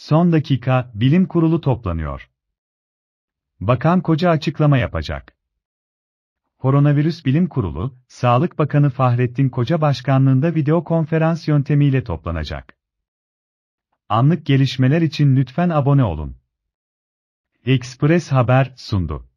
Son dakika, bilim kurulu toplanıyor. Bakan Koca açıklama yapacak. Koronavirüs Bilim Kurulu, Sağlık Bakanı Fahrettin Koca başkanlığında video konferans yöntemiyle toplanacak. Anlık gelişmeler için lütfen abone olun. Express Haber sundu.